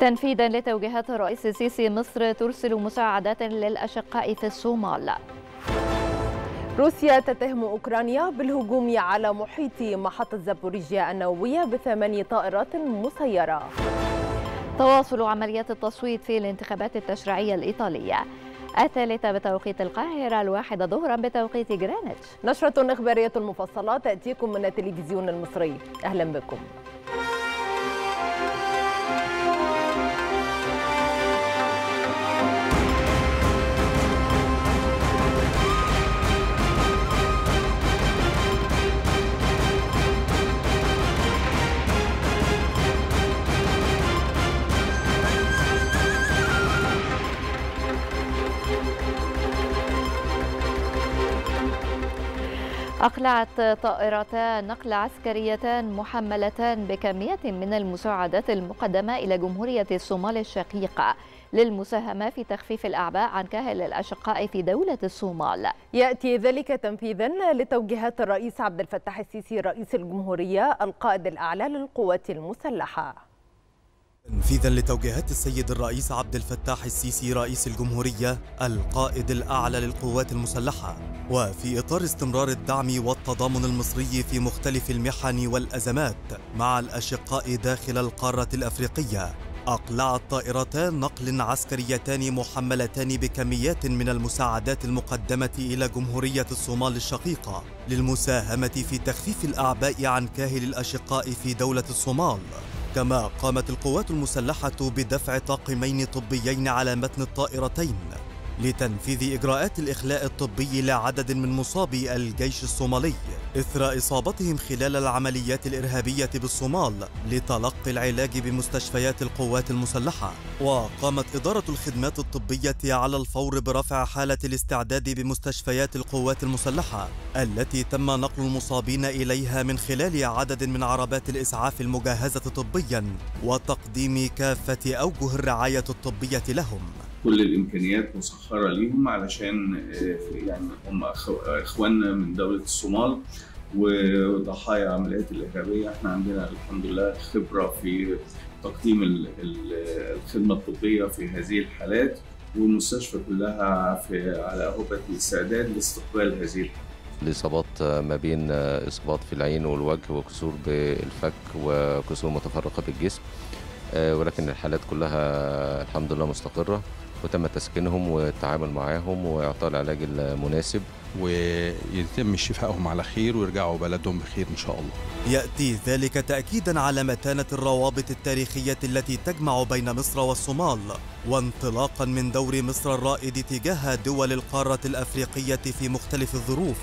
تنفيذا لتوجيهات الرئيس السيسي مصر ترسل مساعدات للأشقاء في الصومال روسيا تتهم أوكرانيا بالهجوم على محيط محطة زابوريجيا النووية بثماني طائرات مسيرة تواصل عمليات التصويت في الانتخابات التشريعية الإيطالية الثالثة بتوقيت القاهرة الواحدة ظهرا بتوقيت جرينتش نشرة إخبارية مفصلة تأتيكم من التلفزيون المصري أهلا بكم أقلعت طائرتا نقل عسكريتان محملتان بكمية من المساعدات المقدمة إلى جمهورية الصومال الشقيقة للمساهمة في تخفيف الأعباء عن كاهل الأشقاء في دولة الصومال يأتي ذلك تنفيذا لتوجيهات الرئيس عبد الفتاح السيسي رئيس الجمهورية القائد الأعلى للقوات المسلحة تنفيذا لتوجيهات السيد الرئيس عبد الفتاح السيسي رئيس الجمهورية القائد الأعلى للقوات المسلحة وفي إطار استمرار الدعم والتضامن المصري في مختلف المحن والأزمات مع الأشقاء داخل القارة الأفريقية أقلعت طائرتان نقل عسكريتان محملتان بكميات من المساعدات المقدمة إلى جمهورية الصومال الشقيقة للمساهمة في تخفيف الأعباء عن كاهل الأشقاء في دولة الصومال كما قامت القوات المسلحة بدفع طاقمين طبيين على متن الطائرتين لتنفيذ إجراءات الإخلاء الطبي لعدد من مصابي الجيش الصومالي إثر إصابتهم خلال العمليات الإرهابية بالصومال لتلقي العلاج بمستشفيات القوات المسلحة وقامت إدارة الخدمات الطبية على الفور برفع حالة الاستعداد بمستشفيات القوات المسلحة التي تم نقل المصابين إليها من خلال عدد من عربات الإسعاف المجهزة طبيا وتقديم كافة أوجه الرعاية الطبية لهم كل الامكانيات مسخره ليهم علشان آه، يعني هم اخواننا من دوله الصومال وضحايا عمليات الارهابيه احنا عندنا الحمد لله خبره في تقديم الخدمه الطبيه في هذه الحالات والمستشفى كلها في على هبه الاستعداد لاستقبال هذه الحالات. الإصابات ما بين آه، إصابات في العين والوجه وكسور بالفك وكسور متفرقة بالجسم آه، ولكن الحالات كلها الحمد لله مستقرة وتم تسكينهم والتعامل معاهم واعطاء العلاج المناسب ويتم شفائهم على خير ويرجعوا بلدهم بخير ان شاء الله. ياتي ذلك تاكيدا على متانه الروابط التاريخيه التي تجمع بين مصر والصومال وانطلاقا من دور مصر الرائد تجاه دول القاره الافريقيه في مختلف الظروف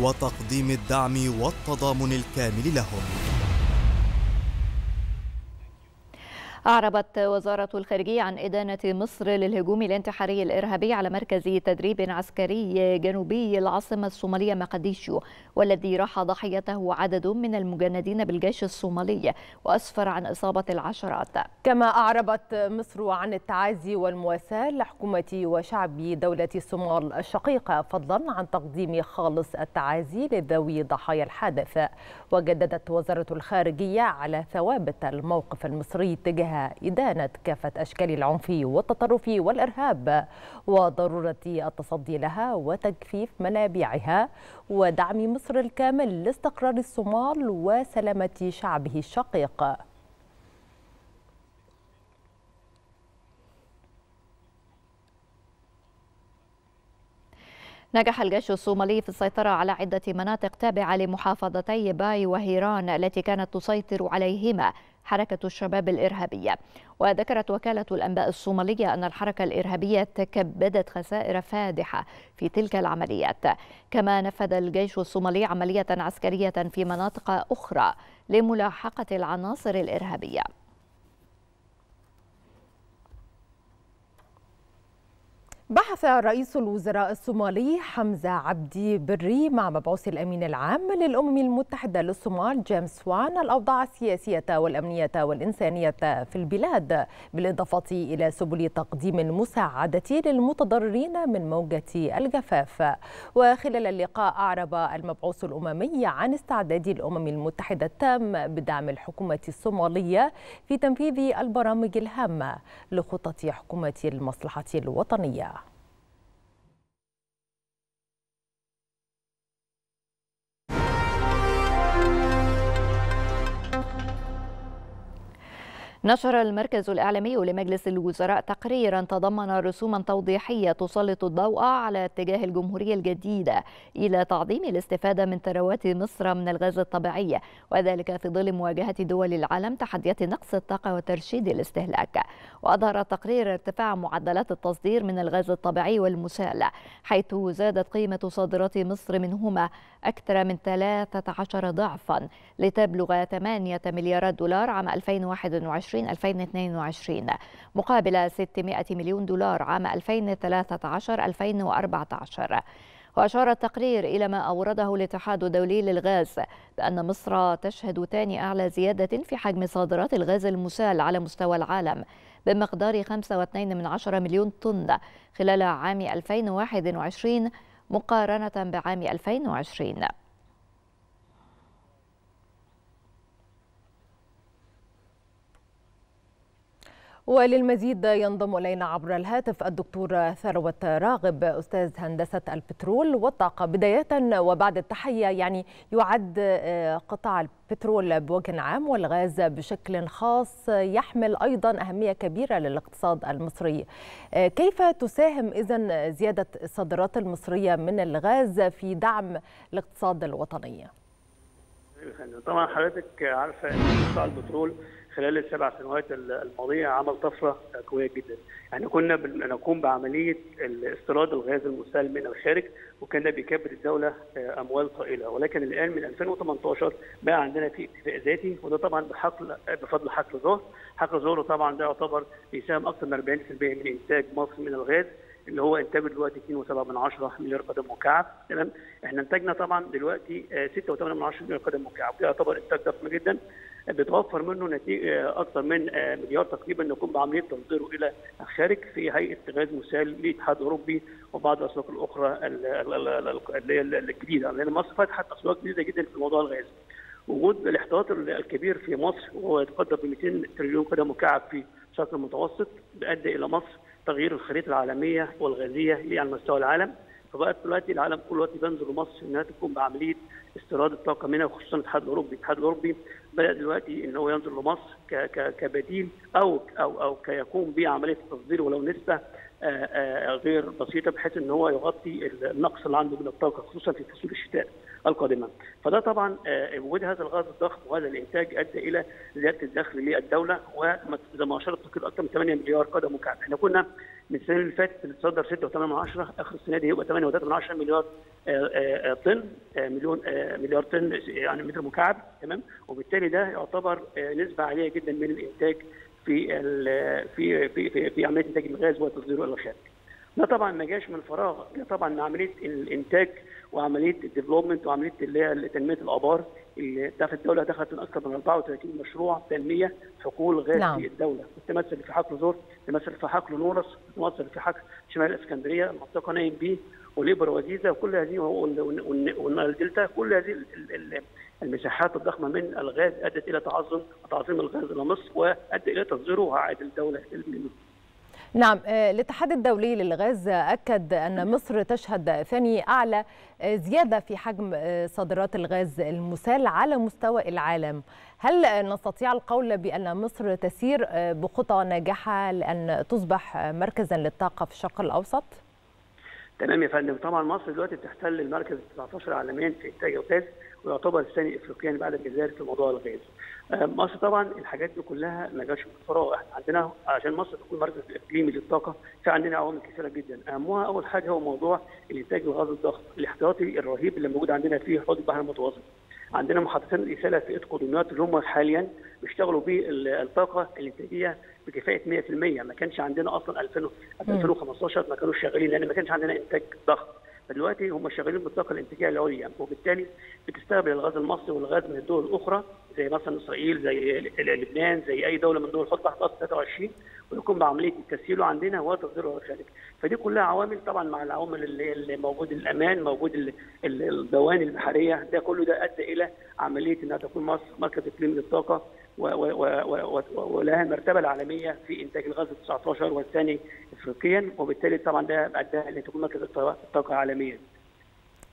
وتقديم الدعم والتضامن الكامل لهم. أعربت وزارة الخارجية عن إدانة مصر للهجوم الانتحاري الإرهابي على مركز تدريب عسكري جنوبي العاصمة الصومالية مقديشو والذي راح ضحيته عدد من المجندين بالجيش الصومالي وأسفر عن إصابة العشرات كما أعربت مصر عن التعازي والمواساة لحكومة وشعب دولة الصومال الشقيقة فضلا عن تقديم خالص التعازي لذوي ضحايا الحادث وجددت وزارة الخارجية على ثوابت الموقف المصري تجاه عليها إدانة كافة أشكال العنف والتطرف والإرهاب وضرورة التصدي لها وتجفيف منابعها ودعم مصر الكامل لاستقرار الصومال وسلامة شعبه الشقيق نجح الجيش الصومالي في السيطرة على عدة مناطق تابعة لمحافظتي باي وهيران التي كانت تسيطر عليهما حركة الشباب الإرهابية وذكرت وكالة الأنباء الصومالية أن الحركة الإرهابية تكبدت خسائر فادحة في تلك العمليات كما نفذ الجيش الصومالي عملية عسكرية في مناطق أخرى لملاحقة العناصر الإرهابية بحث رئيس الوزراء الصومالي حمزة عبدي بري مع مبعوث الأمين العام للأمم المتحدة للصومال جيمس وان الأوضاع السياسية والأمنية والإنسانية في البلاد بالإضافة إلى سبل تقديم المساعدة للمتضررين من موجة الجفاف وخلال اللقاء أعرب المبعوث الأممي عن استعداد الأمم المتحدة التام بدعم الحكومة الصومالية في تنفيذ البرامج الهامة لخطط حكومة المصلحة الوطنية نشر المركز الإعلامي لمجلس الوزراء تقريرا تضمن رسوما توضيحية تسلط الضوء على اتجاه الجمهورية الجديدة إلى تعظيم الاستفادة من ثروات مصر من الغاز الطبيعي وذلك في ظل مواجهة دول العالم تحديات نقص الطاقة وترشيد الاستهلاك وأظهر التقرير ارتفاع معدلات التصدير من الغاز الطبيعي والمسال حيث زادت قيمة صادرات مصر منهما أكثر من 13 ضعفا لتبلغ 8 مليارات دولار عام 2021 2022 مقابل 600 مليون دولار عام 2013 2014 وأشار التقرير إلى ما أورده الاتحاد الدولي للغاز بأن مصر تشهد ثاني أعلى زيادة في حجم صادرات الغاز المسال على مستوى العالم بمقدار 5.2 مليون طن خلال عام 2021 مقارنة بعام 2020 وللمزيد ينضم الينا عبر الهاتف الدكتور ثروت راغب استاذ هندسه البترول والطاقه بدايه وبعد التحيه يعني يعد آه، قطاع البترول بوجه عام والغاز بشكل خاص يحمل ايضا اهميه كبيره للاقتصاد المصري آه، كيف تساهم اذا زياده الصادرات المصريه من الغاز في دعم الاقتصاد الوطني طبعا حضرتك عارفه ان قطاع البترول خلال السبع سنوات الماضيه عمل طفره قويه جدا احنا يعني كنا بنقوم بعمليه استيراد الغاز المسال من الخارج وكان ده بيكبر الدوله آه، اموال طائله ولكن الان من 2018 بقى عندنا في اكتفاء ذاتي وده طبعا بحقل بفضل حقل ظهر حقل ظهر طبعا ده يعتبر بيساهم اكثر من 40% من انتاج مصر من الغاز اللي هو انتاجه دلوقتي 2.7 مليار قدم مكعب تمام احنا انتاجنا طبعا دلوقتي 6.8 آه، مليار قدم مكعب ده يعتبر انتاج ضخم جدا بتوفر منه نتيجه آه، اكثر من آه، مليار تقريبا نقوم بعمليه تصديره الى الخارج في هيئه غاز مسال للاتحاد الاوروبي وبعض الاسواق الاخرى اللي هي الجديده لان مصر فتحت اسواق جديده جدا في موضوع الغاز. وجود الاحتياط الكبير في مصر وهو يتقدر ب 200 تريليون قدم مكعب في الشرق المتوسط بيؤدي الى مصر تغيير الخريطه العالميه والغازيه على مستوى العالم فبقت دلوقتي العالم كله دلوقتي بينظر لمصر انها تقوم بعمليه استيراد الطاقه منها وخصوصا الاتحاد الاوروبي، الاتحاد الاوروبي بدا دلوقتي ان هو ينظر لمصر ك ك كبديل او او او كيقوم بعمليه التصدير ولو نسبه غير بسيطه بحيث ان هو يغطي النقص اللي عنده من الطاقه خصوصا في فصول الشتاء القادمه. فده طبعا وجود هذا الغاز الضخم وهذا الانتاج ادى الى زياده الدخل للدوله وزي ما اشرت اكثر من 8 مليار قدم مكعب، احنا كنا من السنه اللي فاتت بتصدر 6.8 اخر السنه دي هيبقى 8.3 مليار آه، آه، آه، طن مليون مليار طن يعني متر مكعب تمام وبالتالي ده يعتبر نسبه عاليه جدا من الانتاج في في في في, في عمليه انتاج الغاز وتصديره الى الخارج. ده طبعا ما جاش من فراغ، ده طبعا من عمليه الانتاج وعمليه الديفلوبمنت وعمليه اللي هي تنميه الابار دخل الدوله دخلت من اكثر من 34 مشروع تنميه حقول غاز نعم. في الدوله تمثل في حقل زور تمثل في حقل نورس تمثل في حقل شمال الاسكندريه المنطقه نايم بيه وليبر وجيزه وكل هذه والدلتا كل هذه المساحات الضخمه من الغاز ادت الى تعظم تعظيم الغاز الى مصر وادى الى تصديره عائد الدوله نعم الاتحاد آه، الدولي للغاز أكد أن مصر تشهد ثاني أعلى آه، زيادة في حجم آه، صادرات الغاز المسال على مستوى العالم هل نستطيع القول بأن مصر تسير بخطى ناجحة لأن تصبح مركزا للطاقة في الشرق الأوسط؟ تمام يا فندم طبعا مصر دلوقتي بتحتل المركز 19 عالميا في انتاج الغاز ويعتبر الثاني افريقيا بعد الجزائر في موضوع الغاز. آه، مصر طبعا الحاجات دي كلها ما جاتش من فراغ احنا عندنا عشان مصر تكون مركز اقليمي للطاقه في عندنا عوامل كثيره جدا اهمها اول حاجه هو موضوع الانتاج الغاز الضخم الاحتياطي الرهيب اللي موجود عندنا في حوض البحر المتوسط. عندنا محطتين الاساله في ايد دمياط اللي هم حاليا بيشتغلوا بالطاقه الانتاجيه بكفايه 100% ما كانش عندنا اصلا 2000 2015 ما كانوش شغالين لان ما كانش عندنا انتاج ضخم فدلوقتي هم شغالين بالطاقه الانتاجيه العليا وبالتالي بتستقبل الغاز المصري والغاز من الدول الاخرى زي مثلا اسرائيل زي لبنان زي اي دوله من دول الحوض تحت 23 ويقوم بعمليه تسهيله عندنا وتصدير تصديره للخارج فدي كلها عوامل طبعا مع العوامل اللي موجود الامان موجود الدواني البحريه ده كله ده ادى الى عمليه انها تكون مصر مركز اقليمي للطاقه ولها المرتبه العالميه في انتاج الغاز 19 والثاني افريقيا وبالتالي طبعا ده أن لتكون مركز الطاقه عالميا.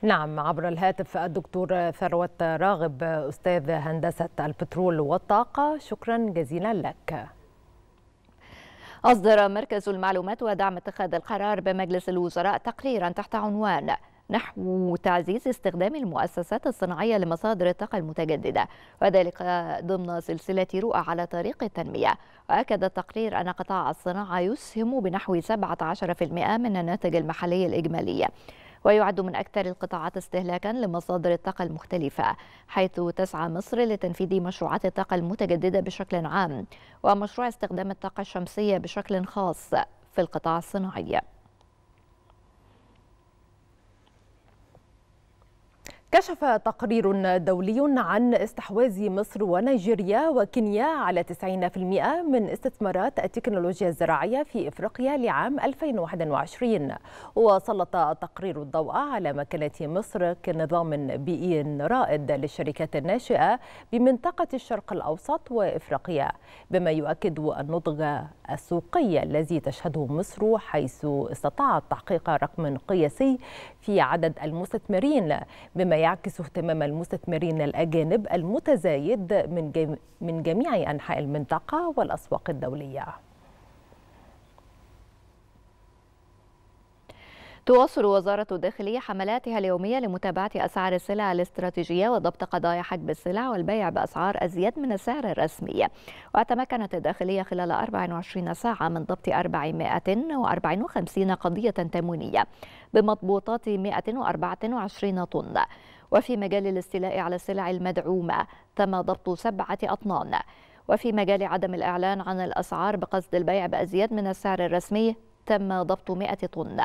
نعم عبر الهاتف الدكتور ثروت راغب استاذ هندسه البترول والطاقه شكرا جزيلا لك. أصدر مركز المعلومات ودعم اتخاذ القرار بمجلس الوزراء تقريرا تحت عنوان نحو تعزيز استخدام المؤسسات الصناعية لمصادر الطاقة المتجددة وذلك ضمن سلسلة رؤى على طريق التنمية وأكد التقرير أن قطاع الصناعة يسهم بنحو 17% من الناتج المحلي الإجمالي ويعد من أكثر القطاعات استهلاكا لمصادر الطاقة المختلفة حيث تسعى مصر لتنفيذ مشروعات الطاقة المتجددة بشكل عام ومشروع استخدام الطاقة الشمسية بشكل خاص في القطاع الصناعي كشف تقرير دولي عن استحواذ مصر ونيجيريا وكينيا على 90% من استثمارات التكنولوجيا الزراعية في إفريقيا لعام 2021 وسلط التقرير الضوء على مكانة مصر كنظام بيئي رائد للشركات الناشئة بمنطقة الشرق الأوسط وإفريقيا بما يؤكد النضج السوقي الذي تشهده مصر حيث استطاعت تحقيق رقم قياسي في عدد المستثمرين بما يعكس اهتمام المستثمرين الأجانب المتزايد من جميع أنحاء المنطقة والأسواق الدولية تواصل وزارة الداخلية حملاتها اليومية لمتابعة أسعار السلع الاستراتيجية وضبط قضايا حجب السلع والبيع بأسعار أزيد من السعر الرسمي وتمكنت الداخلية خلال 24 ساعة من ضبط 454 قضية تموينية بمضبوطات 124 طن وفي مجال الاستيلاء على السلع المدعومة تم ضبط سبعة أطنان وفي مجال عدم الإعلان عن الأسعار بقصد البيع بأزيد من السعر الرسمي تم ضبط 100 طن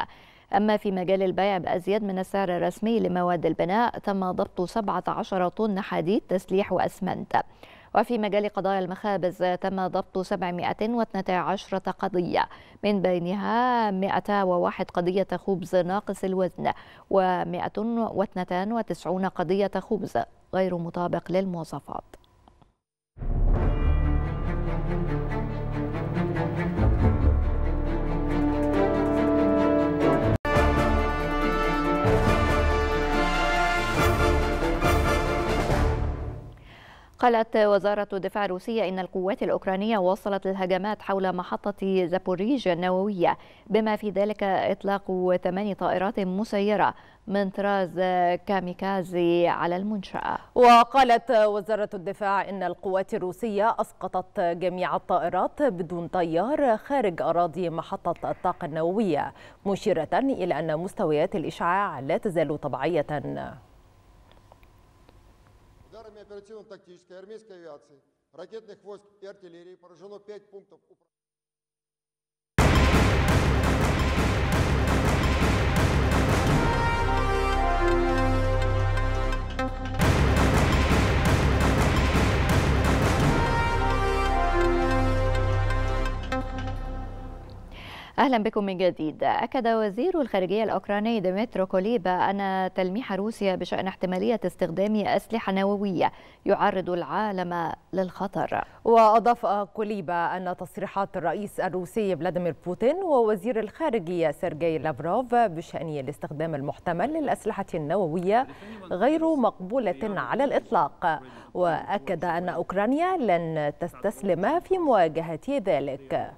أما في مجال البيع بأزيد من السعر الرسمي لمواد البناء تم ضبط 17 طن حديد تسليح وأسمنت وفي مجال قضايا المخابز تم ضبط 712 قضية من بينها 101 قضية خبز ناقص الوزن و 192 قضية خبز غير مطابق للمواصفات قالت وزارة الدفاع الروسية إن القوات الأوكرانية واصلت الهجمات حول محطة زابوريج النووية بما في ذلك إطلاق ثمان طائرات مسيرة من طراز كاميكازي على المنشأة وقالت وزارة الدفاع إن القوات الروسية أسقطت جميع الطائرات بدون طيار خارج أراضي محطة الطاقة النووية مشيرة إلى أن مستويات الإشعاع لا تزال طبيعية управления оперативно-тактической армейской авиации, ракетных войск и артиллерии поражено 5 пунктов управления. Thank you. أهلا بكم من جديد أكد وزير الخارجية الأوكراني ديمترو كوليبا أن تلميح روسيا بشأن احتمالية استخدام أسلحة نووية يعرض العالم للخطر وأضاف كوليبا أن تصريحات الرئيس الروسي فلاديمير بوتين ووزير الخارجية سيرجي لافروف بشأن الاستخدام المحتمل للأسلحة النووية غير مقبولة على الإطلاق وأكد أن أوكرانيا لن تستسلم في مواجهة ذلك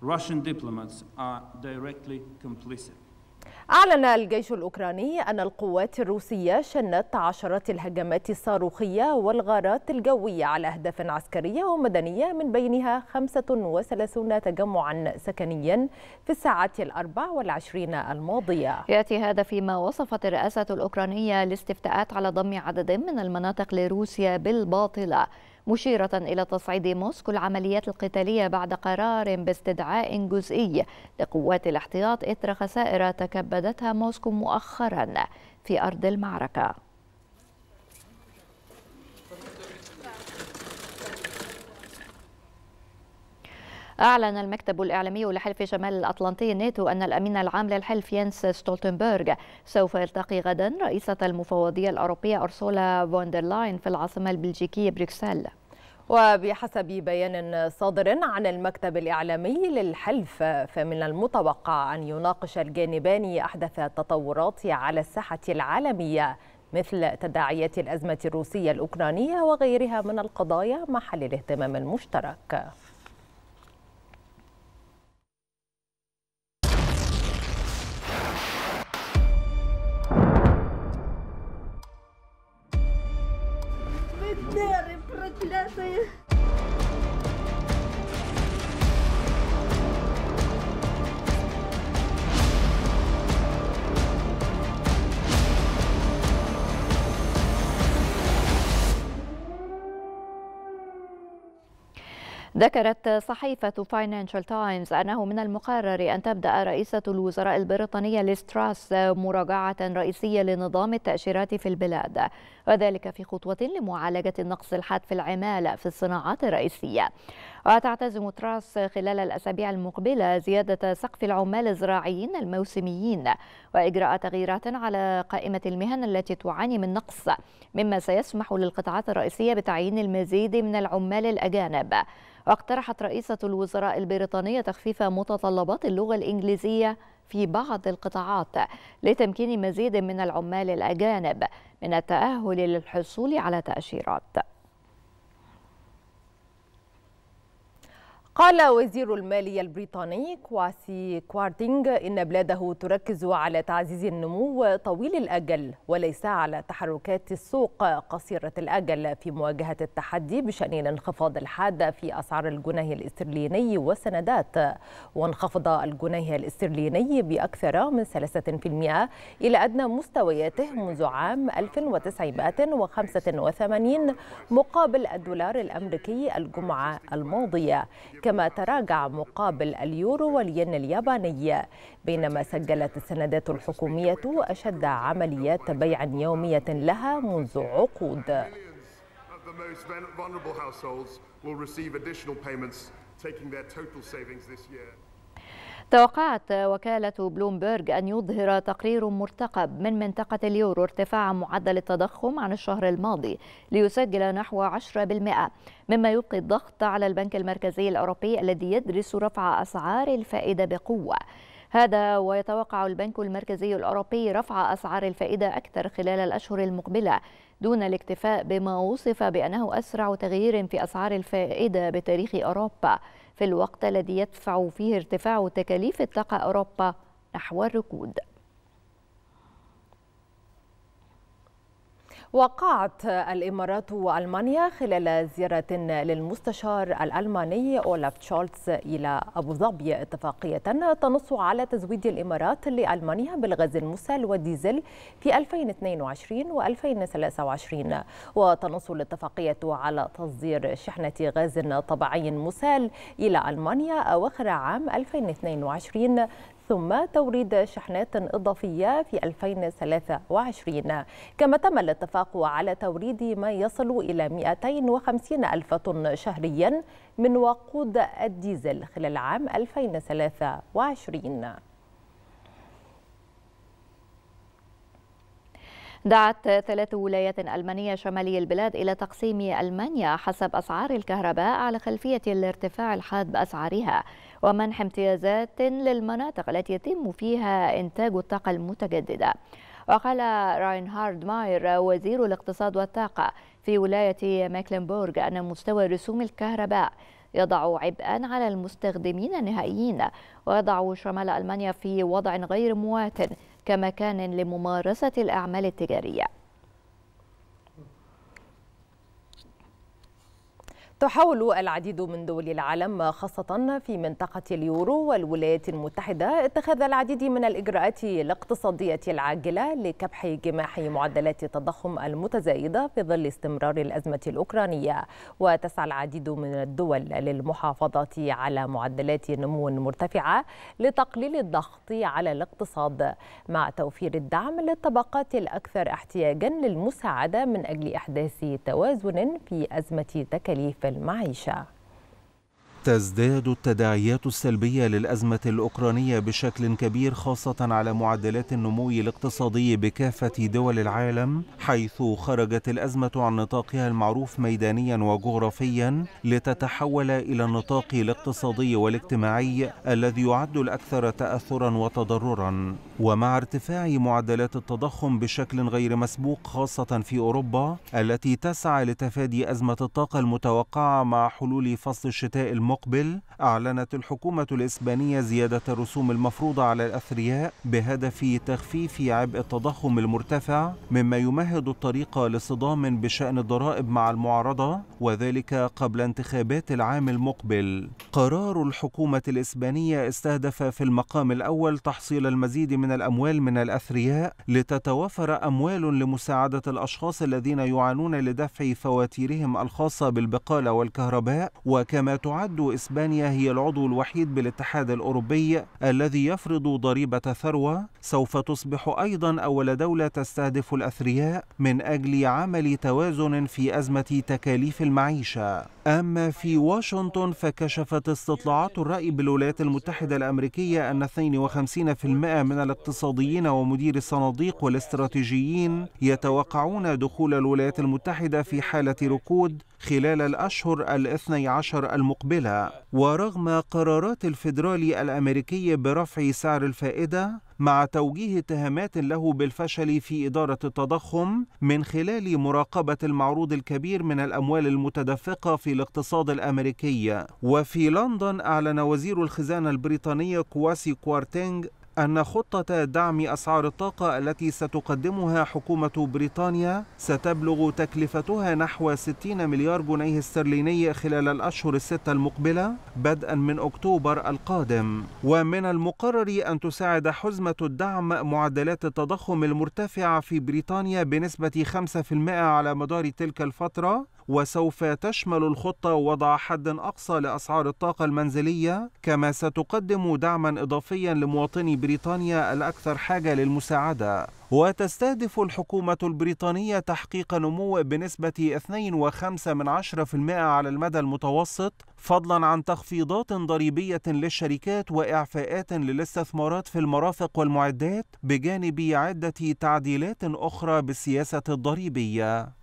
Russian diplomats are directly complicit. أعلن الجيش الأوكراني أن القوات الروسية شنت عشرات الهجمات الصاروخية والغارات الجوية على أهداف عسكرية ومدنية من بينها 35 تجمعا سكنيا في الساعات الأربع والعشرين الماضية يأتي هذا فيما وصفت الرئاسة الأوكرانية الاستفتاءات على ضم عدد من المناطق لروسيا بالباطلة مشيرة إلى تصعيد موسكو العمليات القتالية بعد قرار باستدعاء جزئي لقوات الاحتياط إثر خسائر تكبدتها موسكو مؤخرا في أرض المعركة أعلن المكتب الإعلامي لحلف شمال الأطلنطي الناتو أن الأمين العام للحلف ينس ستولتنبرغ سوف يلتقي غدا رئيسة المفوضية الأوروبية أرسولا فوندرلاين في العاصمة البلجيكية بروكسل وبحسب بيان صادر عن المكتب الإعلامي للحلف فمن المتوقع أن يناقش الجانبان أحدث التطورات على الساحة العالمية مثل تداعيات الأزمة الروسية الأوكرانية وغيرها من القضايا محل الاهتمام المشترك ذكرت صحيفة فاينانشال تايمز أنه من المقرر أن تبدأ رئيسة الوزراء البريطانية ليستراس مراجعة رئيسية لنظام التأشيرات في البلاد وذلك في خطوة لمعالجة النقص الحاد في العمالة في الصناعات الرئيسية وتعتزم تراس خلال الأسابيع المقبلة زيادة سقف العمال الزراعيين الموسميين وإجراء تغييرات على قائمة المهن التي تعاني من نقص مما سيسمح للقطاعات الرئيسية بتعيين المزيد من العمال الأجانب واقترحت رئيسة الوزراء البريطانية تخفيف متطلبات اللغة الإنجليزية في بعض القطاعات لتمكين مزيد من العمال الأجانب من التأهل للحصول على تأشيرات قال وزير المالية البريطاني كواسي كوارتينغ إن بلاده تركز على تعزيز النمو طويل الأجل وليس على تحركات السوق قصيرة الأجل في مواجهة التحدي بشأن الانخفاض الحاد في أسعار الجنيه الاسترليني والسندات وانخفض الجنيه الاسترليني بأكثر من 3% إلى أدنى مستوياته منذ عام 1985 مقابل الدولار الأمريكي الجمعة الماضية كما تراجع مقابل اليورو والين الياباني بينما سجلت السندات الحكومية أشد عمليات بيع يومية لها منذ عقود will receive additional payments, taking their total savings this year. توقعت وكالة بلومبرج أن يظهر تقرير مرتقب من منطقة اليورو ارتفاع معدل التضخم عن الشهر الماضي ليسجل نحو 10% مما يلقي الضغط على البنك المركزي الأوروبي الذي يدرس رفع أسعار الفائدة بقوة هذا ويتوقع البنك المركزي الأوروبي رفع أسعار الفائدة أكثر خلال الأشهر المقبلة دون الاكتفاء بما وصف بأنه أسرع تغيير في أسعار الفائدة بتاريخ أوروبا في الوقت الذي يدفع فيه ارتفاع تكاليف الطاقة أوروبا نحو الركود وقعت الإمارات وألمانيا خلال زيارة للمستشار الألماني أولاف تشولتز إلى أبو ظبي اتفاقية تنص على تزويد الإمارات لألمانيا بالغاز المسال والديزل في 2022 و 2023 وتنص الاتفاقية على تصدير شحنة غاز طبيعي مسال إلى ألمانيا أواخر عام 2022 ثم توريد شحنات إضافية في 2023 كما تم الاتفاق على توريد ما يصل إلى 250 ألف طن شهريا من وقود الديزل خلال عام 2023 دعت ثلاث ولايات ألمانية شمالي البلاد إلى تقسيم ألمانيا حسب أسعار الكهرباء على خلفية الارتفاع الحاد بأسعارها ومنح امتيازات للمناطق التي يتم فيها إنتاج الطاقة المتجددة وقال راينهارد ماير وزير الاقتصاد والطاقة في ولاية ماكلنبورغ أن مستوى رسوم الكهرباء يضع عبئا على المستخدمين النهائيين ويضع شمال ألمانيا في وضع غير مواتن كمكان لممارسة الأعمال التجارية تحاول العديد من دول العالم خاصة في منطقة اليورو والولايات المتحدة اتخاذ العديد من الإجراءات الاقتصادية العاجلة لكبح جماح معدلات التضخم المتزايدة في ظل استمرار الأزمة الأوكرانية وتسعى العديد من الدول للمحافظة على معدلات نمو مرتفعة لتقليل الضغط على الاقتصاد مع توفير الدعم للطبقات الأكثر احتياجا للمساعدة من أجل إحداث توازن في أزمة تكاليف المعيشه تزداد التداعيات السلبية للأزمة الأوكرانية بشكل كبير خاصة على معدلات النمو الاقتصادي بكافة دول العالم حيث خرجت الأزمة عن نطاقها المعروف ميدانيا وجغرافيا لتتحول إلى النطاق الاقتصادي والاجتماعي الذي يعد الأكثر تأثرا وتضررا ومع ارتفاع معدلات التضخم بشكل غير مسبوق خاصة في أوروبا التي تسعى لتفادي أزمة الطاقة المتوقعة مع حلول فصل الشتاء المقبل المقبل أعلنت الحكومة الإسبانية زيادة الرسوم المفروضة على الأثرياء بهدف تخفيف عبء التضخم المرتفع مما يمهد الطريق لصدام بشأن الضرائب مع المعارضة وذلك قبل انتخابات العام المقبل قرار الحكومة الإسبانية استهدف في المقام الأول تحصيل المزيد من الأموال من الأثرياء لتتوفر أموال لمساعدة الأشخاص الذين يعانون لدفع فواتيرهم الخاصة بالبقالة والكهرباء وكما تعد تعد إسبانيا هي العضو الوحيد بالاتحاد الأوروبي الذي يفرض ضريبة ثروة سوف تصبح أيضا أول دولة تستهدف الأثرياء من أجل عمل توازن في أزمة تكاليف المعيشة أما في واشنطن فكشفت استطلاعات الرأي بالولايات المتحدة الأمريكية أن 52% من الاقتصاديين ومدير الصناديق والاستراتيجيين يتوقعون دخول الولايات المتحدة في حالة ركود خلال الأشهر الاثني عشر المقبلة ورغم قرارات الفيدرالي الأمريكي برفع سعر الفائدة مع توجيه اتهامات له بالفشل في إدارة التضخم من خلال مراقبة المعروض الكبير من الأموال المتدفقة في الاقتصاد الأمريكي وفي لندن أعلن وزير الخزانة البريطانية كواسي كوارتينج أن خطة دعم أسعار الطاقة التي ستقدمها حكومة بريطانيا ستبلغ تكلفتها نحو 60 مليار جنيه استرليني خلال الأشهر الستة المقبلة بدءا من أكتوبر القادم ومن المقرر أن تساعد حزمة الدعم معدلات التضخم المرتفعة في بريطانيا بنسبة 5% على مدار تلك الفترة وسوف تشمل الخطة وضع حد أقصى لأسعار الطاقة المنزلية كما ستقدم دعما إضافيا لمواطني بريطانيا الأكثر حاجة للمساعدة وتستهدف الحكومة البريطانية تحقيق نمو بنسبة 2.5% على المدى المتوسط فضلا عن تخفيضات ضريبية للشركات وإعفاءات للاستثمارات في المرافق والمعدات بجانب عدة تعديلات أخرى بالسياسة الضريبية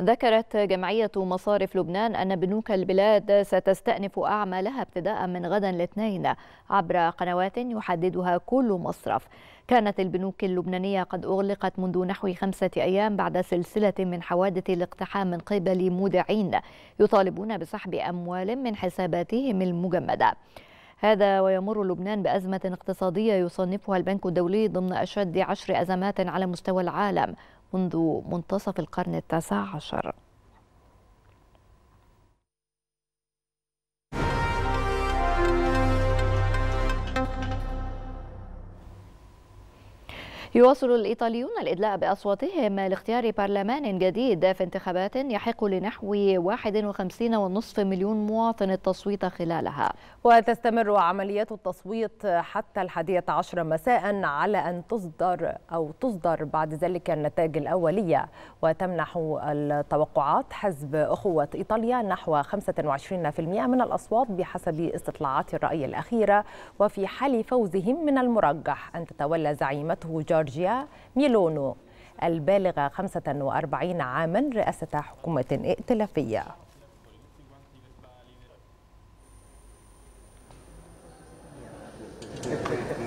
ذكرت جمعية مصارف لبنان أن بنوك البلاد ستستأنف أعمالها ابتداء من غدا الاثنين عبر قنوات يحددها كل مصرف كانت البنوك اللبنانية قد أغلقت منذ نحو خمسة أيام بعد سلسلة من حوادث الاقتحام من قبل مودعين يطالبون بسحب أموال من حساباتهم المجمدة هذا ويمر لبنان بأزمة اقتصادية يصنفها البنك الدولي ضمن أشد عشر أزمات على مستوى العالم منذ منتصف القرن التاسع عشر يواصل الإيطاليون الإدلاء بأصواتهم لاختيار برلمان جديد في انتخابات يحق لنحو 51.5 مليون مواطن التصويت خلالها وتستمر عمليات التصويت حتى الحادية عشر مساء على أن تصدر أو تصدر بعد ذلك النتائج الأولية وتمنح التوقعات حزب أخوة إيطاليا نحو 25% من الأصوات بحسب استطلاعات الرأي الأخيرة وفي حال فوزهم من المرجح أن تتولى زعيمته جار جورجيا ميلونو البالغة 45 عاما رئاسة حكومة ائتلافية Thank you.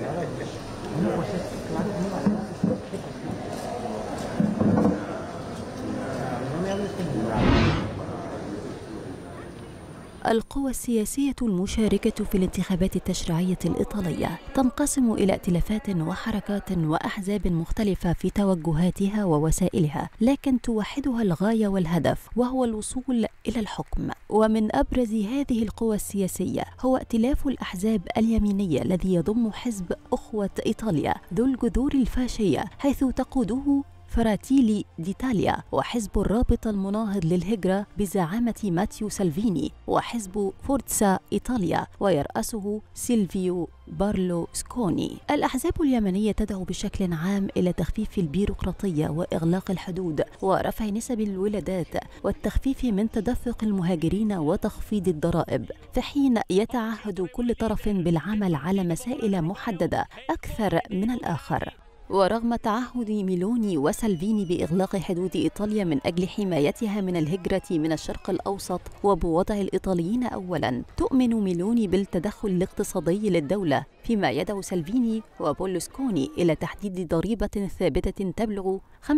القوى السياسية المشاركة في الانتخابات التشريعية الإيطالية تنقسم إلى ائتلافات وحركات وأحزاب مختلفة في توجهاتها ووسائلها لكن توحدها الغاية والهدف وهو الوصول إلى الحكم ومن أبرز هذه القوى السياسية هو ائتلاف الأحزاب اليمينية الذي يضم حزب أخوة إيطاليا ذو الجذور الفاشية حيث تقوده فراتيلي ديتاليا وحزب الرابط المناهض للهجرة بزعامة ماتيو سالفيني وحزب فورتسا إيطاليا ويرأسه سيلفيو بارلو سكوني الأحزاب اليمنية تدعو بشكل عام إلى تخفيف البيروقراطية وإغلاق الحدود ورفع نسب الولادات والتخفيف من تدفق المهاجرين وتخفيض الضرائب في حين يتعهد كل طرف بالعمل على مسائل محددة أكثر من الآخر ورغم تعهد ميلوني وسلفيني بإغلاق حدود إيطاليا من أجل حمايتها من الهجرة من الشرق الأوسط وبوضع الإيطاليين أولا تؤمن ميلوني بالتدخل الاقتصادي للدولة فيما يدعو سلفيني وبولسكوني إلى تحديد ضريبة ثابتة تبلغ 15%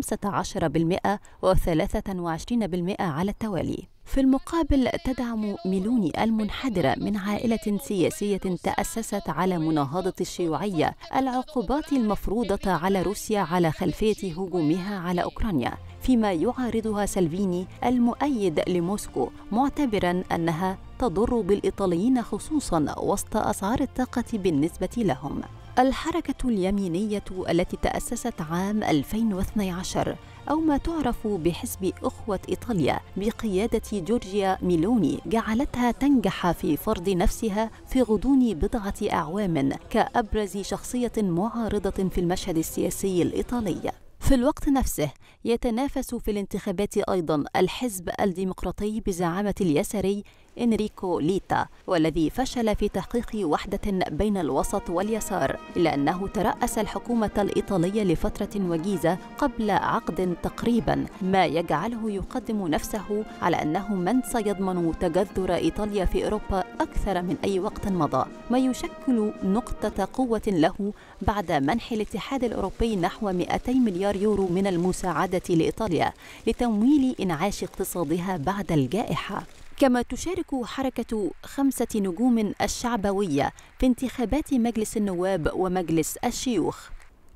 و23% على التوالي في المقابل تدعم ميلوني المنحدرة من عائلة سياسية تأسست على مناهضة الشيوعية العقوبات المفروضة على روسيا على خلفية هجومها على أوكرانيا فيما يعارضها سلفيني المؤيد لموسكو معتبرا أنها تضر بالإيطاليين خصوصا وسط أسعار الطاقة بالنسبة لهم الحركة اليمينية التي تأسست عام 2012 أو ما تعرف بحزب أخوة إيطاليا بقيادة جورجيا ميلوني جعلتها تنجح في فرض نفسها في غضون بضعة أعوام كأبرز شخصية معارضة في المشهد السياسي الإيطالي في الوقت نفسه يتنافس في الانتخابات ايضا الحزب الديمقراطي بزعامه اليساري إنريكو ليتا والذي فشل في تحقيق وحدة بين الوسط واليسار إلا أنه ترأس الحكومة الإيطالية لفترة وجيزة قبل عقد تقريبا ما يجعله يقدم نفسه على أنه من سيضمن تجذر إيطاليا في أوروبا أكثر من أي وقت مضى ما يشكل نقطة قوة له بعد منح الاتحاد الأوروبي نحو 200 مليار يورو من المساعدة لإيطاليا لتمويل إنعاش اقتصادها بعد الجائحة كما تشارك حركة خمسة نجوم الشعبوية في انتخابات مجلس النواب ومجلس الشيوخ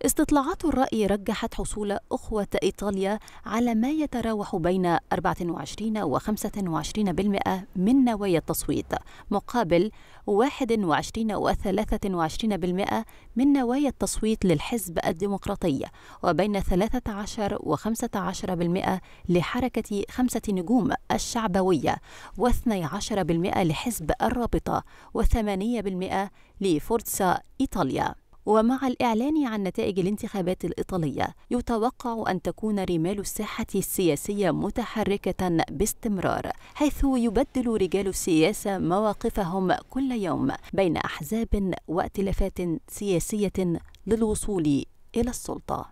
استطلاعات الرأي رجحت حصول أخوة إيطاليا على ما يتراوح بين 24 و 25% من نوايا التصويت مقابل 21 و 23% من نوايا التصويت للحزب الديمقراطي وبين 13 و 15% لحركة خمسة نجوم الشعبوية و12% لحزب الرابطة و8% لفرصة إيطاليا ومع الإعلان عن نتائج الانتخابات الإيطالية يتوقع أن تكون رمال الساحة السياسية متحركة باستمرار حيث يبدل رجال السياسة مواقفهم كل يوم بين أحزاب وائتلافات سياسية للوصول إلى السلطة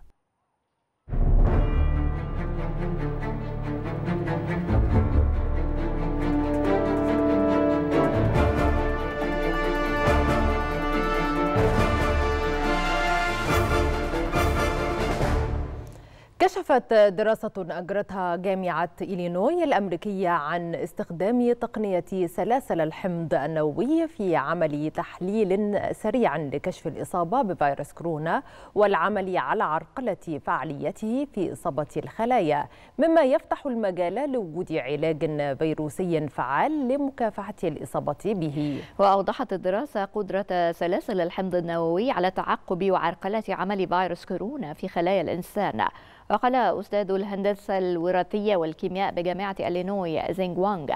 كشفت دراسة أجرتها جامعة إلينوي الأمريكية عن استخدام تقنية سلاسل الحمض النووي في عمل تحليل سريع لكشف الإصابة بفيروس كورونا والعمل على عرقلة فعاليته في إصابة الخلايا مما يفتح المجال لوجود علاج فيروسي فعال لمكافحة الإصابة به وأوضحت الدراسة قدرة سلاسل الحمض النووي على تعقب وعرقلة عمل فيروس كورونا في خلايا الإنسان وقال أستاذ الهندسة الوراثية والكيمياء بجامعة إلينوي زينج وانج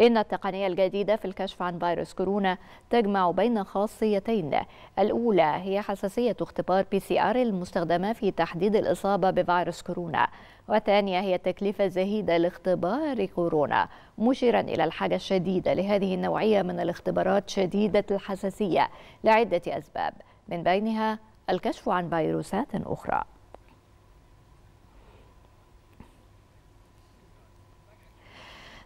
إن التقنية الجديدة في الكشف عن فيروس كورونا تجمع بين خاصيتين الأولى هي حساسية اختبار بي سي آر المستخدمة في تحديد الإصابة بفيروس كورونا والثانية هي التكلفة الزهيدة لاختبار كورونا مشيرا إلى الحاجة الشديدة لهذه النوعية من الاختبارات شديدة الحساسية لعدة أسباب من بينها الكشف عن فيروسات أخرى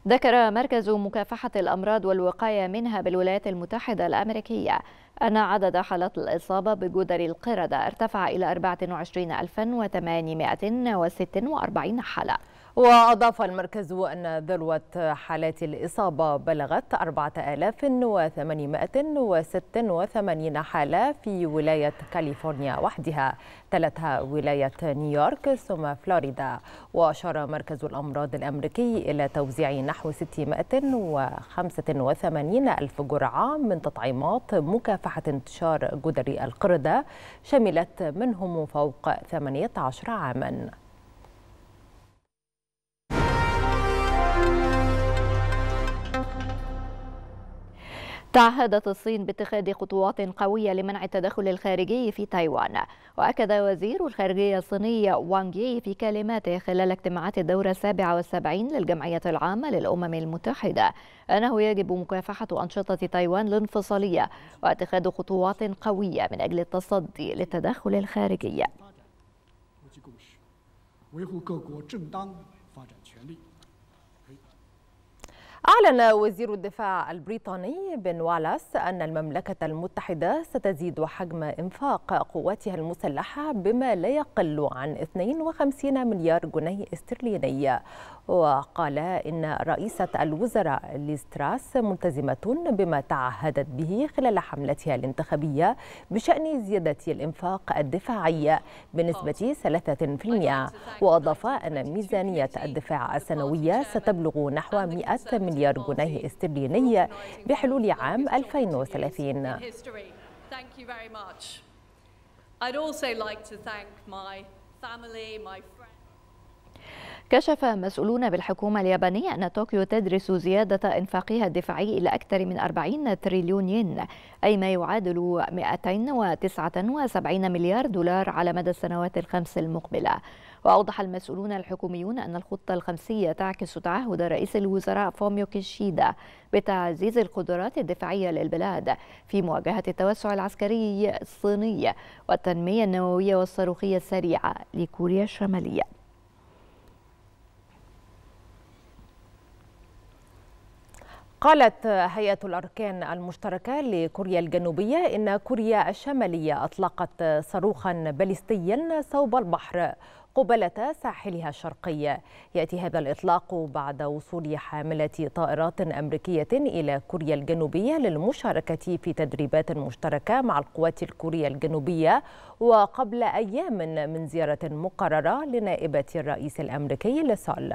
ذكر مركز مكافحة الأمراض والوقاية منها بالولايات المتحدة الأمريكية أن عدد حالات الإصابة بجدر القردة ارتفع إلى 24846 حالة وأضاف المركز أن ذروة حالات الإصابة بلغت 4886 حالة في ولاية كاليفورنيا وحدها تلتها ولاية نيويورك ثم فلوريدا وأشار مركز الأمراض الأمريكي إلى توزيع نحو 685 ألف جرعة من تطعيمات مكافحة انتشار جدري القردة شملت منهم فوق 18 عاماً تعهدت الصين باتخاذ خطوات قوية لمنع التدخل الخارجي في تايوان وأكد وزير الخارجية الصيني وانغ يي في كلماته خلال اجتماعات الدورة السابعة والسبعين للجمعية العامة للأمم المتحدة أنه يجب مكافحة أنشطة تايوان الانفصالية واتخاذ خطوات قوية من أجل التصدي للتدخل الخارجي أعلن وزير الدفاع البريطاني بن والاس أن المملكة المتحدة ستزيد حجم إنفاق قواتها المسلحة بما لا يقل عن 52 مليار جنيه استرليني وقال إن رئيسة الوزراء ليستراس ملتزمة بما تعهدت به خلال حملتها الانتخابية بشأن زيادة الإنفاق الدفاعي بنسبة 3% وأضاف أن ميزانية الدفاع السنوية ستبلغ نحو 100 مليار جنيه استرليني بحلول عام 2030 I'd also like to thank my family, my كشف مسؤولون بالحكومة اليابانية أن طوكيو تدرس زيادة إنفاقها الدفاعي إلى أكثر من 40 تريليون ين أي ما يعادل 279 مليار دولار على مدى السنوات الخمس المقبلة وأوضح المسؤولون الحكوميون أن الخطة الخمسية تعكس تعهد رئيس الوزراء فوميو كيشيدا بتعزيز القدرات الدفاعية للبلاد في مواجهة التوسع العسكري الصيني والتنمية النووية والصاروخية السريعة لكوريا الشمالية قالت هيئة الأركان المشتركة لكوريا الجنوبية إن كوريا الشمالية أطلقت صاروخا باليستيا صوب البحر قبالة ساحلها الشرقي يأتي هذا الإطلاق بعد وصول حاملة طائرات أمريكية إلى كوريا الجنوبية للمشاركة في تدريبات مشتركة مع القوات الكورية الجنوبية وقبل أيام من زيارة مقررة لنائبة الرئيس الأمريكي لسول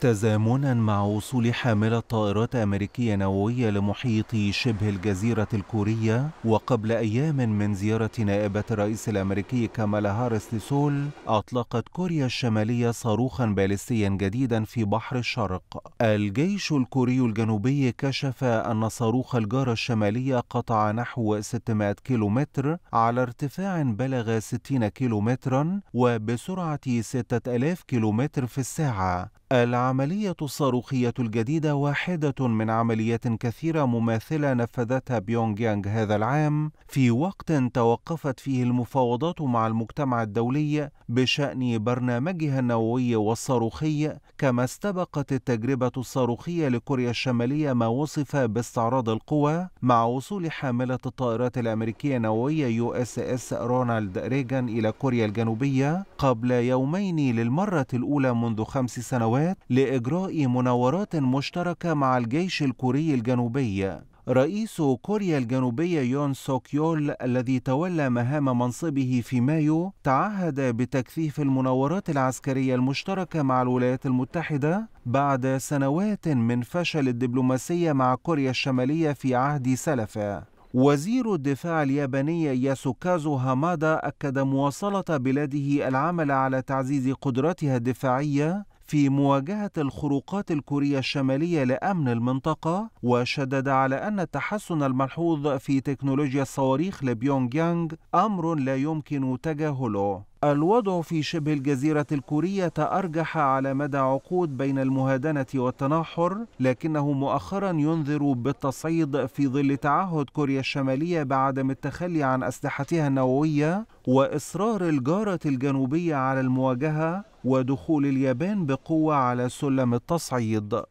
تزامنا مع وصول حاملة طائرات أمريكية نووية لمحيط شبه الجزيرة الكورية وقبل أيام من زيارة نائبة الرئيس الأمريكي كامالا هاريس لسول أطلقت كوريا الشمالية صاروخا باليستيا جديدا في بحر الشرق الجيش الكوري الجنوبي كشف أن صاروخ الجارة الشمالية قطع نحو 600 كيلومتر على ارتفاع بلغ 60 كيلومترا وبسرعة 6000 كيلومتر في الساعة العملية الصاروخية الجديدة واحدة من عمليات كثيرة مماثلة نفذتها بيونغ يانغ هذا العام في وقت توقفت فيه المفاوضات مع المجتمع الدولي بشأن برنامجها النووي والصاروخي كما استبقت التجربة الصاروخية لكوريا الشمالية ما وصف باستعراض القوى مع وصول حاملة الطائرات الأمريكية النووية يو اس اس رونالد ريغان إلى كوريا الجنوبية قبل يومين للمرة الأولى منذ خمس سنوات القوات لإجراء مناورات مشتركة مع الجيش الكوري الجنوبي رئيس كوريا الجنوبية يون سوك يول الذي تولى مهام منصبه في مايو تعهد بتكثيف المناورات العسكرية المشتركة مع الولايات المتحدة بعد سنوات من فشل الدبلوماسية مع كوريا الشمالية في عهد سلفه وزير الدفاع الياباني ياسوكازو هامادا أكد مواصلة بلاده العمل على تعزيز قدرتها الدفاعية في مواجهة الخروقات الكورية الشمالية لأمن المنطقة وشدد على أن التحسن الملحوظ في تكنولوجيا الصواريخ لبيونغ يانغ أمر لا يمكن تجاهله الوضع في شبه الجزيرة الكورية تأرجح على مدى عقود بين المهادنة والتناحر لكنه مؤخرا ينذر بالتصعيد في ظل تعهد كوريا الشمالية بعدم التخلي عن أسلحتها النووية وإصرار الجارة الجنوبية على المواجهة ودخول اليابان بقوة على سلم التصعيد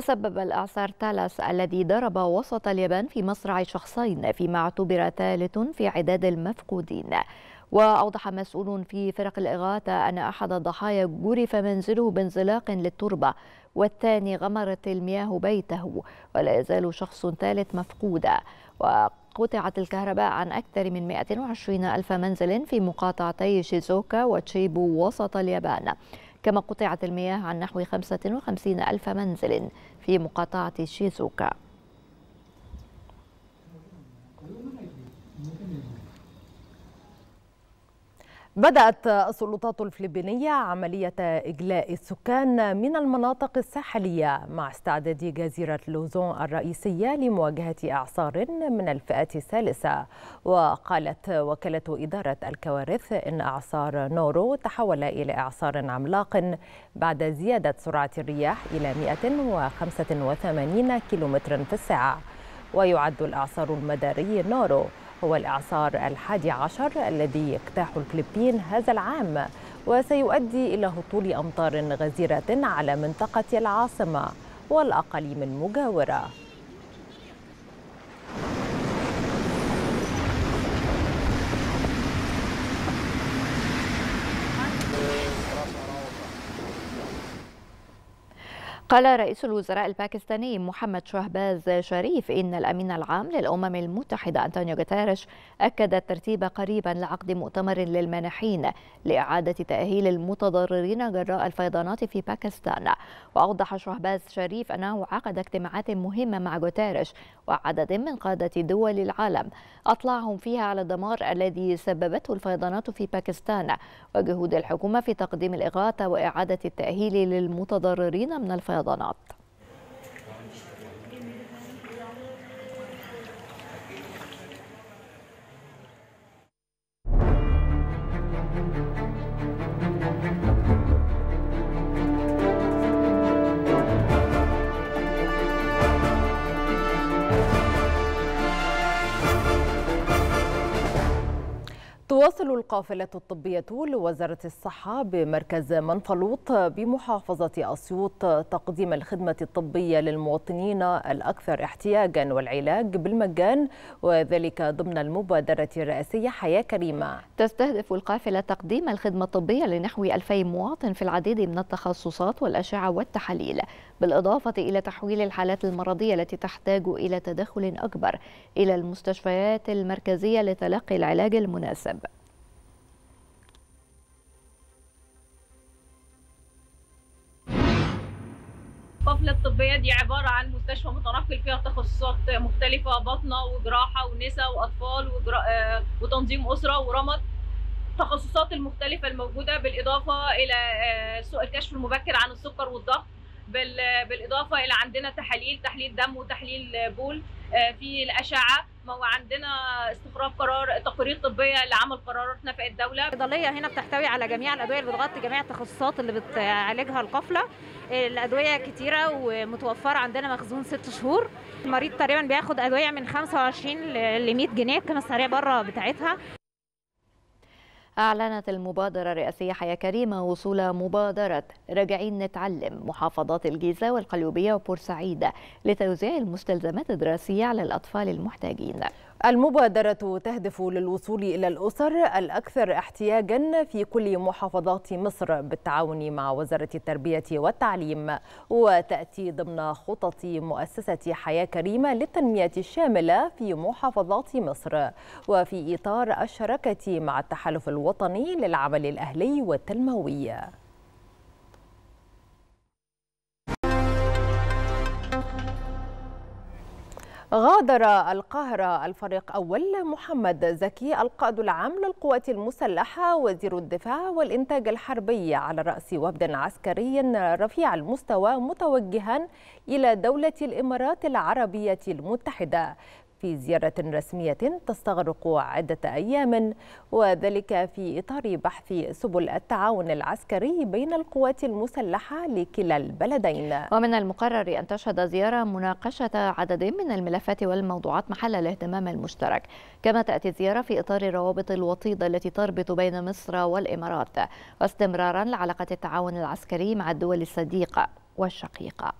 تسبب الإعصار تالاس الذي ضرب وسط اليابان في مصرع شخصين فيما اعتبر ثالث في عداد المفقودين وأوضح مسؤول في فرق الإغاثة أن أحد الضحايا جرف منزله بانزلاق للتربة والثاني غمرت المياه بيته ولا يزال شخص ثالث مفقودا وقطعت الكهرباء عن أكثر من 120 ألف منزل في مقاطعتي شيزوكا وتشيبو وسط اليابان كما قطعت المياه عن نحو 55 ألف منزل في مقاطعة شيزوكا بدأت السلطات الفلبينية عملية إجلاء السكان من المناطق الساحلية مع استعداد جزيرة لوزون الرئيسية لمواجهة أعصار من الفئة الثالثة وقالت وكالة إدارة الكوارث إن أعصار نورو تحول إلى إعصار عملاق بعد زيادة سرعة الرياح إلى 185 كم في الساعة ويعد الإعصار المداري نورو هو الإعصار الحادي عشر الذي يجتاح الفلبين هذا العام وسيؤدي إلى هطول أمطار غزيرة على منطقة العاصمة والأقاليم المجاورة قال رئيس الوزراء الباكستاني محمد شهباز شريف إن الأمين العام للأمم المتحدة أنطونيو غوتيريش أكد الترتيب قريبا لعقد مؤتمر للمانحين لإعادة تأهيل المتضررين جراء الفيضانات في باكستان وأوضح شهباز شريف أنه عقد اجتماعات مهمة مع غوتيريش وعدد من قادة دول العالم أطلعهم فيها على الدمار الذي سببته الفيضانات في باكستان وجهود الحكومة في تقديم الإغاثة وإعادة التأهيل للمتضررين من الفيضانات da notte. تواصل القافلة الطبية لوزارة الصحة بمركز منفلوط بمحافظة أسيوط تقديم الخدمة الطبية للمواطنين الأكثر احتياجا والعلاج بالمجان وذلك ضمن المبادرة الرئاسية حياة كريمة تستهدف القافلة تقديم الخدمة الطبية لنحو 2000 مواطن في العديد من التخصصات والأشعة والتحاليل بالإضافة إلى تحويل الحالات المرضية التي تحتاج إلى تدخل أكبر إلى المستشفيات المركزية لتلقي العلاج المناسب القفله الطبيه دي عباره عن مستشفى متنقل فيها تخصصات مختلفه باطنه وجراحه ونساء واطفال آه، وتنظيم اسره ورمد التخصصات المختلفه الموجوده بالاضافه الى آه، الكشف المبكر عن السكر والضغط بالاضافه الى عندنا تحاليل تحليل دم وتحليل بول آه، في الاشعه ما هو عندنا استخراج قرار تقارير طبيه لعمل قراراتنا في الدوله. الصيدليه هنا بتحتوي على جميع الادويه اللي بتغطي جميع التخصصات اللي بتعالجها القفله. الادويه كتيره ومتوفره عندنا مخزون ست شهور. المريض تقريبا بياخد ادويه من 25 ل 100 جنيه القيمه السعريه بره بتاعتها. أعلنت المبادرة الرئاسية حياة كريمة وصول مبادرة راجعين نتعلم محافظات الجيزة والقليوبية وبورسعيد لتوزيع المستلزمات الدراسية على الأطفال المحتاجين المبادرة تهدف للوصول إلى الأسر الأكثر احتياجا في كل محافظات مصر بالتعاون مع وزارة التربية والتعليم وتأتي ضمن خطط مؤسسة حياة كريمة للتنمية الشاملة في محافظات مصر وفي إطار الشراكة مع التحالف الوطني الوطني للعمل الأهلي والتنموي غادر القاهرة الفريق أول محمد زكي القائد العام للقوات المسلحة وزير الدفاع والإنتاج الحربي على رأس وفد عسكري رفيع المستوى متوجها إلى دولة الإمارات العربية المتحدة في زيارة رسمية تستغرق عدة أيام وذلك في إطار بحث سبل التعاون العسكري بين القوات المسلحة لكلا البلدين ومن المقرر أن تشهد زيارة مناقشة عدد من الملفات والموضوعات محل الاهتمام المشترك كما تأتي الزيارة في إطار الروابط الوطيدة التي تربط بين مصر والإمارات واستمرارا لعلاقة التعاون العسكري مع الدول الصديقة والشقيقة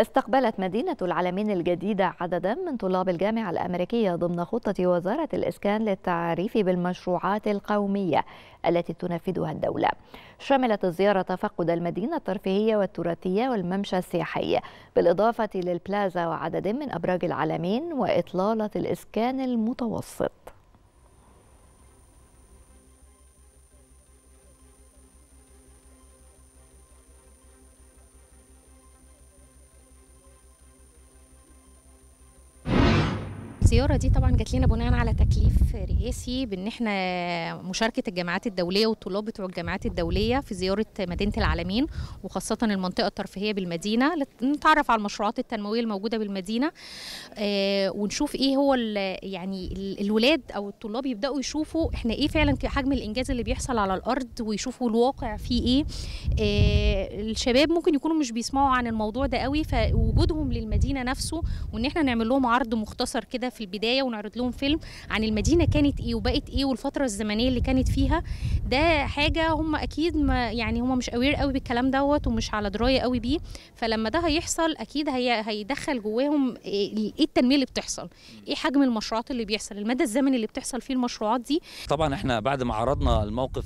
استقبلت مدينة العالمين الجديدة عددا من طلاب الجامعة الأمريكية ضمن خطة وزارة الإسكان للتعريف بالمشروعات القومية التي تنفذها الدولة شملت الزيارة تفقد المدينة الترفيهية والتراثية والممشى السياحي بالإضافة للبلازا وعدد من أبراج العالمين وإطلالة الإسكان المتوسط الزياره دي طبعا جات لنا بناء على تكليف رئاسي بان احنا مشاركه الجامعات الدوليه والطلاب بتوع الجامعات الدوليه في زياره مدينه العالمين وخاصه المنطقه الترفيهيه بالمدينه نتعرف على المشروعات التنمويه الموجوده بالمدينه آه، ونشوف ايه هو يعني الولاد او الطلاب يبداوا يشوفوا احنا ايه فعلا حجم الانجاز اللي بيحصل على الارض ويشوفوا الواقع فيه ايه آه، الشباب ممكن يكونوا مش بيسمعوا عن الموضوع ده قوي فوجودهم للمدينه نفسه وان احنا نعمل لهم عرض مختصر كده في البدايه ونعرض لهم فيلم عن المدينه كانت ايه وبقت ايه والفتره الزمنيه اللي كانت فيها ده حاجه هم اكيد ما يعني هم مش اوير قوي بالكلام دوت ومش على درايه قوي بيه فلما ده هيحصل اكيد هي هيدخل جواهم ايه, إيه التنميه اللي بتحصل ايه حجم المشروعات اللي بيحصل المدى الزمني اللي بتحصل فيه المشروعات دي طبعا احنا بعد ما عرضنا الموقف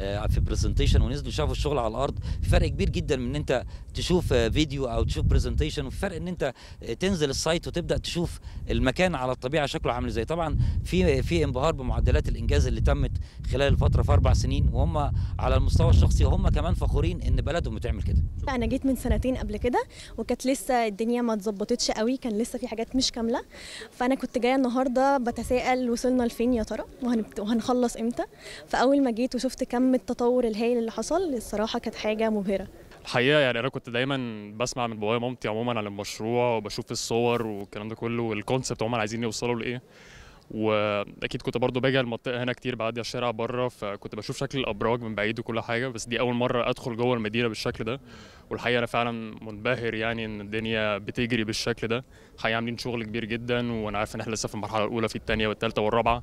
آه، في برزنتيشن ونزلوا شافوا الشغل على الارض في فرق كبير جدا من انت تشوف فيديو او تشوف برزنتيشن والفرق ان انت تنزل السايت وتبدا تشوف المكان على الطبيعه شكله عامل ازاي طبعا في في انبهار بمعدلات الانجاز اللي تمت خلال الفتره في اربع سنين وهم على المستوى الشخصي هم كمان فخورين ان بلدهم بتعمل كده انا جيت من سنتين قبل كده وكانت لسه الدنيا ما اتظبطتش قوي كان لسه في حاجات مش كامله فانا كنت جايه النهارده بتساءل وصلنا لفين يا ترى وهنخلص امتى فاول ما جيت وشفت كم التطور الهائل اللي حصل الصراحه كانت حاجه مبهره الحقيقه يعني انا كنت دايما بسمع من بابايا ومامتي عموما عن المشروع وبشوف الصور والكلام ده كله والكونسبت عموما عايزين يوصلوا لايه واكيد كنت برضو باجي المنطقه هنا كتير بعدي على الشارع بره فكنت بشوف شكل الابراج من بعيد وكل حاجه بس دي اول مره ادخل جوه المدينه بالشكل ده والحقيقه انا فعلا منبهر يعني ان الدنيا بتجري بالشكل ده الحقيقه عاملين شغل كبير جدا وانا عارف ان احنا لسه في المرحله الاولى في الثانيه والثالثه والرابعه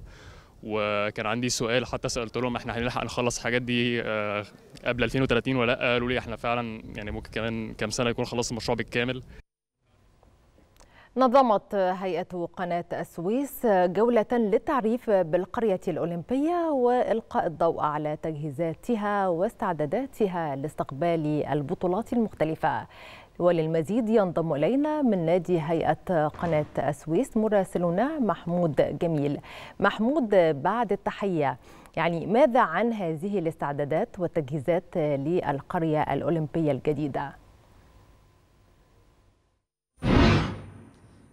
وكان عندي سؤال حتى سالت لهم احنا هنلحق نخلص الحاجات دي آه، قبل 2030 ولا لا قالوا لي احنا فعلا يعني ممكن كمان كام سنه يكون خلص المشروع بالكامل نظمت هيئة قناة السويس جولة للتعريف بالقرية الأولمبية وإلقاء الضوء على تجهيزاتها واستعداداتها لاستقبال البطولات المختلفة وللمزيد ينضم إلينا من نادي هيئة قناة السويس مراسلنا محمود جميل محمود بعد التحية يعني ماذا عن هذه الاستعدادات والتجهيزات للقرية الأولمبية الجديدة؟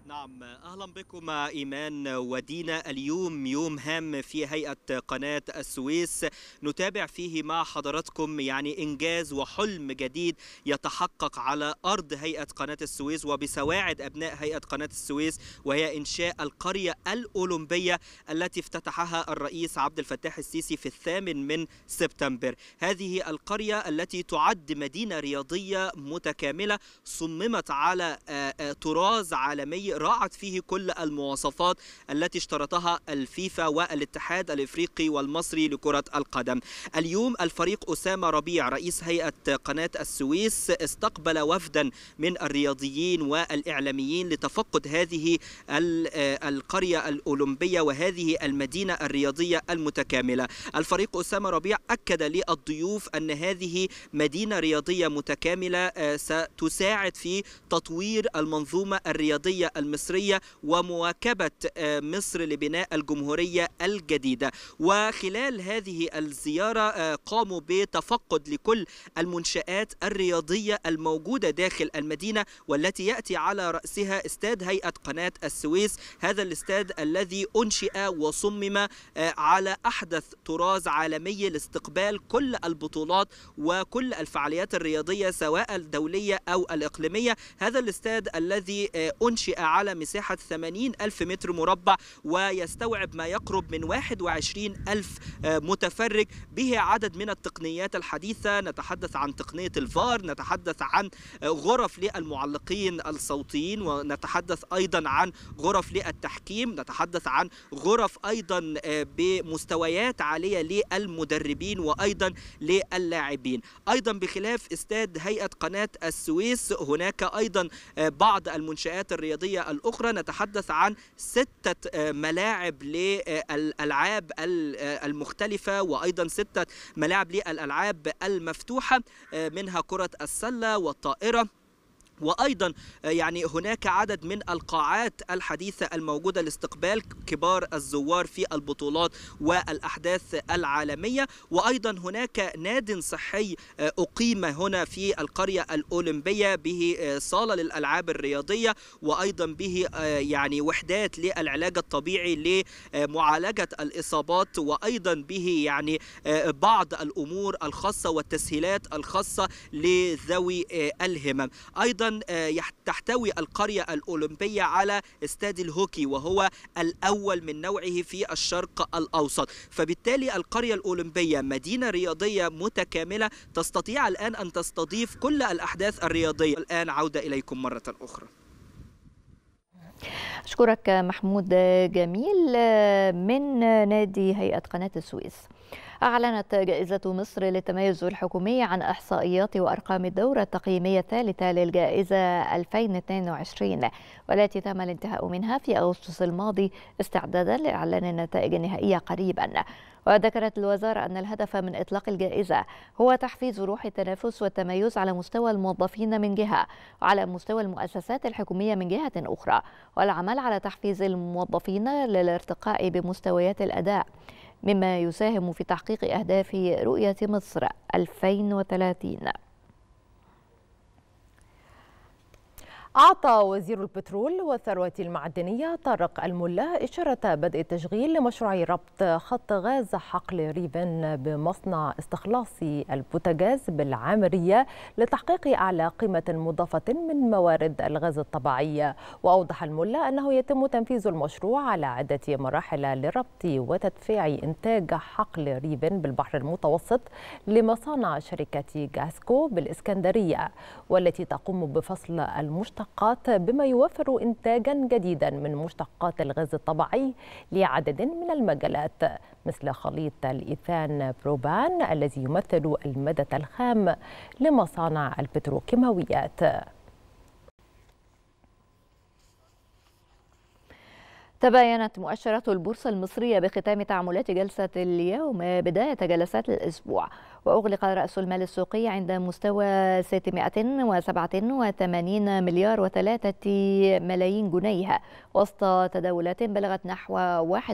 نعم اهلا بكم ايمان ودينا اليوم يوم هام في هيئه قناه السويس نتابع فيه مع حضراتكم يعني انجاز وحلم جديد يتحقق على ارض هيئه قناه السويس وبسواعد ابناء هيئه قناه السويس وهي انشاء القريه الاولمبيه التي افتتحها الرئيس عبد الفتاح السيسي في الثامن من سبتمبر هذه القريه التي تعد مدينه رياضيه متكامله صممت على آه، آه، طراز عالمي راعت فيه كل المواصفات التي اشترطها الفيفا والاتحاد الافريقي والمصري لكرة القدم اليوم الفريق أسامة ربيع رئيس هيئة قناة السويس استقبل وفدا من الرياضيين والإعلاميين لتفقد هذه القرية الأولمبية وهذه المدينة الرياضية المتكاملة الفريق أسامة ربيع أكد للضيوف أن هذه مدينة رياضية متكاملة آه، ستساعد في تطوير المنظومة الرياضية المصرية ومواكبة آه، مصر لبناء الجمهورية الجديدة وخلال هذه الزيارة آه، قاموا بتفقد لكل المنشآت الرياضية الموجودة داخل المدينة والتي يأتي على رأسها استاد هيئة قناة السويس هذا الاستاد الذي أنشئ وصمم آه، على أحدث طراز عالمي لاستقبال كل البطولات وكل الفعاليات الرياضية سواء الدولية أو الإقليمية هذا الاستاد الذي أنشئ على مساحة مساحة 80 ألف متر مربع ويستوعب ما يقرب من 21 ألف آه، متفرج به عدد من التقنيات الحديثة نتحدث عن تقنية الفار نتحدث عن آه، غرف للمعلقين الصوتيين ونتحدث أيضا عن غرف للتحكيم نتحدث عن غرف أيضا آه، بمستويات عالية للمدربين وأيضا للاعبين أيضا بخلاف استاد هيئة قناة السويس هناك أيضا بعض المنشآت الرياضية الأخرى نتحدث عن ستة آه، ملاعب للألعاب آه، المختلفة وأيضا ستة ملاعب للألعاب المفتوحة آه، منها كرة السلة والطائرة وايضا آه، يعني هناك عدد من القاعات الحديثه الموجوده لاستقبال كبار الزوار في البطولات والاحداث العالميه وايضا هناك ناد صحي آه، اقيم هنا في القريه الاولمبيه به آه، صاله للالعاب الرياضيه وايضا به يعني وحدات للعلاج الطبيعي لمعالجه الاصابات وايضا به يعني بعض الامور الخاصه والتسهيلات الخاصه لذوي الهمم ايضا آه، تحتوي القرية الأولمبية على استاد الهوكي وهو الأول من نوعه في الشرق الأوسط فبالتالي القرية الأولمبية مدينة رياضية متكاملة تستطيع الآن أن تستضيف كل الأحداث الرياضية الآن عودة إليكم مرة أخرى أشكرك محمود جميل آه، من نادي هيئة قناة السويس أعلنت جائزة مصر للتميز الحكومي عن إحصائيات وأرقام الدورة التقييمية الثالثة للجائزة 2022 والتي تم الانتهاء منها في أغسطس الماضي استعدادا لإعلان النتائج النهائية قريبا وذكرت الوزارة أن الهدف من إطلاق الجائزة هو تحفيز روح التنافس والتميز على مستوى الموظفين من جهة وعلى مستوى المؤسسات الحكومية من جهة أخرى والعمل على تحفيز الموظفين للارتقاء بمستويات الأداء مما يساهم في تحقيق أهداف رؤية مصر 2030 أعطى وزير البترول والثروة المعدنية طارق الملا إشارة بدء التشغيل لمشروع ربط خط غاز حقل ريفن بمصنع استخلاص البوتاجاز بالعامرية لتحقيق أعلى قيمة مضافة من موارد الغاز الطبيعية وأوضح الملا أنه يتم تنفيذ المشروع على عدة مراحل لربط وتدفيع إنتاج حقل ريفن بالبحر المتوسط لمصانع شركة جاسكو بالإسكندرية والتي تقوم بفصل المشتق المشتقات بما يوفر إنتاجا جديدا من مشتقات الغاز الطبيعي لعدد من المجالات مثل خليط الإيثان بروبان الذي يمثل المادة الخام لمصانع البتروكيماويات تباينت مؤشرات البورصة المصرية بختام تعاملات جلسة اليوم بداية جلسات الأسبوع وأغلق رأس المال السوقي عند مستوى 687 مليار و3 ملايين جنيه وسط تداولات بلغت نحو 1.4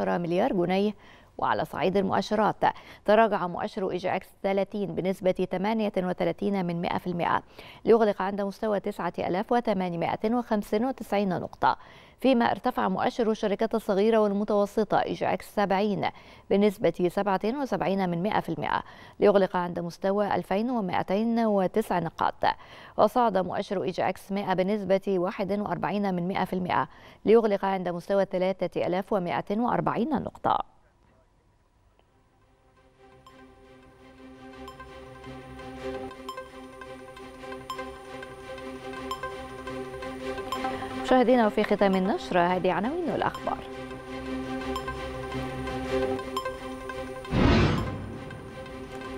مليار جنيه وعلى صعيد المؤشرات تراجع مؤشر إي جي إكس 30 بنسبة 38 من 100% ليغلق عند مستوى 9895 نقطة فيما ارتفع مؤشر الشركات الصغيرة والمتوسطة إي جي إكس 70 بنسبة 77 من 100% ليغلق عند مستوى 2209 نقاط وصعد مؤشر إي جي إكس 100 بنسبة 41 من 100% ليغلق عند مستوى 3240 نقطة مشاهدينا وفي ختام النشرة هذه عناوين الأخبار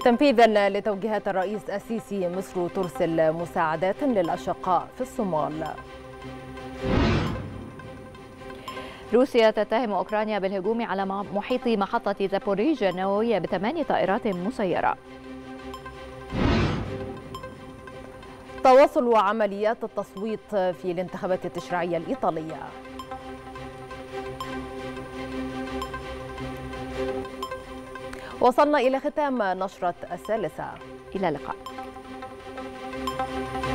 تنفيذا لتوجيهات الرئيس السيسي مصر ترسل مساعدات للأشقاء في الصومال روسيا تتهم أوكرانيا بالهجوم على محيط محطة زابوريجيا النووية بثماني طائرات مسيرة وتواصل عمليات التصويت في الانتخابات التشريعية الإيطالية وصلنا إلى ختام نشرة الثالثة إلى اللقاء